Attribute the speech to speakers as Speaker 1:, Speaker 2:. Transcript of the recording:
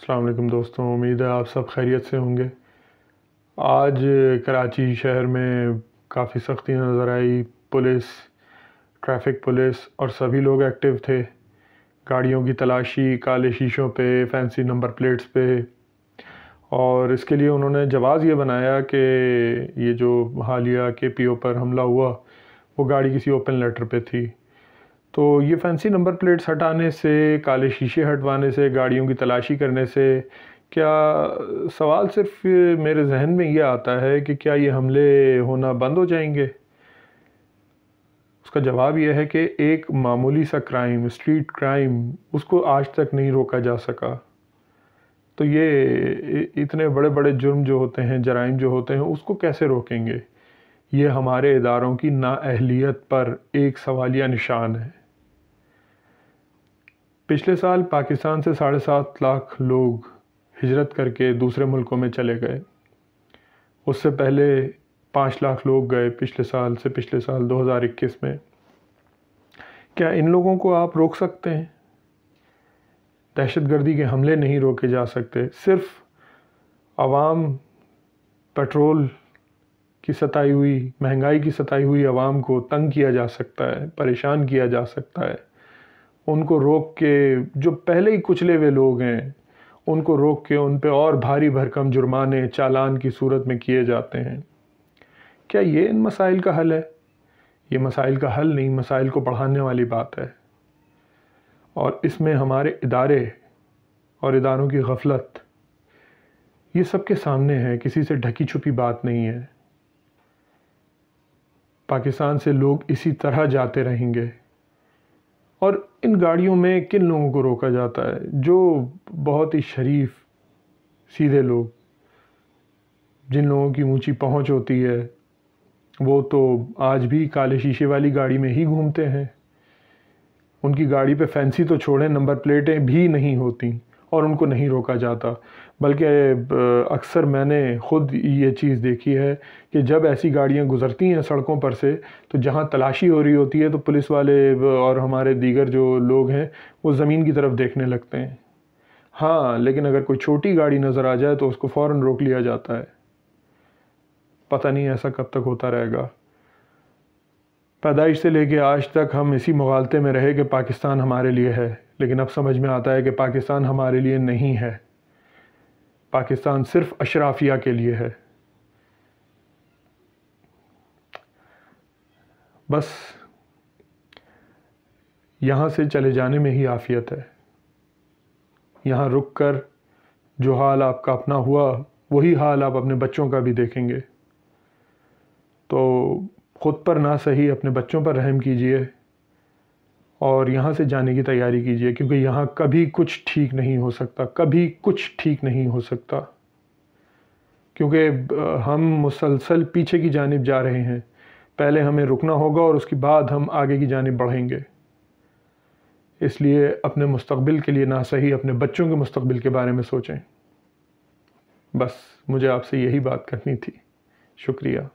Speaker 1: अल्लाम दोस्तों उम्मीद है आप सब खैरियत से होंगे आज कराची शहर में काफ़ी सख्ती नज़र आई पुलिस ट्रैफिक पुलिस और सभी लोग एक्टिव थे गाड़ियों की तलाशी काले शीशों पे फैंसी नंबर प्लेट्स पे और इसके लिए उन्होंने जवाब ये बनाया कि ये जो हालिया के पीओ पर हमला हुआ वो गाड़ी किसी ओपन लेटर पे थी तो ये फैंसी नंबर प्लेट्स हटाने से काले शीशे हटवाने से गाड़ियों की तलाशी करने से क्या सवाल सिर्फ मेरे जहन में ये आता है कि क्या ये हमले होना बंद हो जाएंगे उसका जवाब यह है कि एक मामूली सा क्राइम स्ट्रीट क्राइम उसको आज तक नहीं रोका जा सका तो ये इतने बड़े बड़े जुर्म जो होते हैं जराइम जो होते हैं उसको कैसे रोकेंगे ये हमारे इदारों की नाअहलियत पर एक सवालिया निशान है पिछले साल पाकिस्तान से साढ़े सात लाख लोग हिजरत करके दूसरे मुल्कों में चले गए उससे पहले पाँच लाख लोग गए पिछले साल से पिछले साल 2021 में क्या इन लोगों को आप रोक सकते हैं दहशत गर्दी के हमले नहीं रोके जा सकते सिर्फ आवाम पेट्रोल की सताई हुई महंगाई की सताई हुई आवाम को तंग किया जा सकता है परेशान किया जा सकता है उनको रोक के जो पहले ही कुचले हुए लोग हैं उनको रोक के उन पर और भारी भरकम जुर्माने चालान की सूरत में किए जाते हैं क्या ये इन मसाइल का हल है ये मसाइल का हल नहीं मसाइल को बढ़ाने वाली बात है और इसमें हमारे इदारे और इदारों की गफलत ये सबके सामने है किसी से ढकी छुपी बात नहीं है पाकिस्तान से लोग इसी तरह जाते रहेंगे और इन गाड़ियों में किन लोगों को रोका जाता है जो बहुत ही शरीफ सीधे लोग जिन लोगों की ऊंची पहुंच होती है वो तो आज भी काले शीशे वाली गाड़ी में ही घूमते हैं उनकी गाड़ी पे फैंसी तो छोड़ें नंबर प्लेटें भी नहीं होती और उनको नहीं रोका जाता बल्कि अक्सर मैंने ख़ुद ये चीज़ देखी है कि जब ऐसी गाड़ियाँ गुज़रती हैं सड़कों पर से तो जहाँ तलाशी हो रही होती है तो पुलिस वाले और हमारे दीगर जो लोग हैं वो ज़मीन की तरफ देखने लगते हैं हाँ लेकिन अगर कोई छोटी गाड़ी नज़र आ जाए तो उसको फ़ौर रोक लिया जाता है पता नहीं ऐसा कब तक होता रहेगा पैदाइश से लेके आज तक हम इसी मुगालते में रहे कि पाकिस्तान हमारे लिए है लेकिन अब समझ में आता है कि पाकिस्तान हमारे लिए नहीं है पाकिस्तान सिर्फ अशराफिया के लिए है बस यहाँ से चले जाने में ही आफियत है यहाँ रुक कर जो हाल आपका अपना हुआ वही हाल आप अपने बच्चों का भी देखेंगे तो ख़ुद पर ना सही अपने बच्चों पर रहम कीजिए और यहाँ से जाने की तैयारी कीजिए क्योंकि यहाँ कभी कुछ ठीक नहीं हो सकता कभी कुछ ठीक नहीं हो सकता क्योंकि हम मुसलसल पीछे की जानब जा रहे हैं पहले हमें रुकना होगा और उसके बाद हम आगे की जानब बढ़ेंगे इसलिए अपने मुस्तबिल के लिए ना सही अपने बच्चों के मुस्तबिल के बारे में सोचें बस मुझे आपसे यही बात करनी थी शुक्रिया